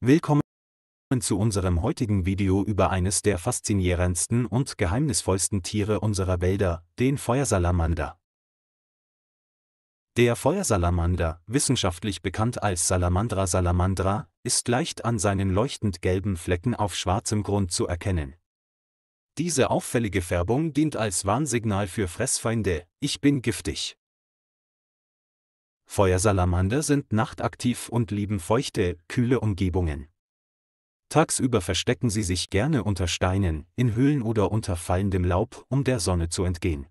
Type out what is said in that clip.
Willkommen zu unserem heutigen Video über eines der faszinierendsten und geheimnisvollsten Tiere unserer Wälder, den Feuersalamander. Der Feuersalamander, wissenschaftlich bekannt als Salamandra salamandra, ist leicht an seinen leuchtend gelben Flecken auf schwarzem Grund zu erkennen. Diese auffällige Färbung dient als Warnsignal für Fressfeinde, ich bin giftig. Feuersalamander sind nachtaktiv und lieben feuchte, kühle Umgebungen. Tagsüber verstecken sie sich gerne unter Steinen, in Höhlen oder unter fallendem Laub, um der Sonne zu entgehen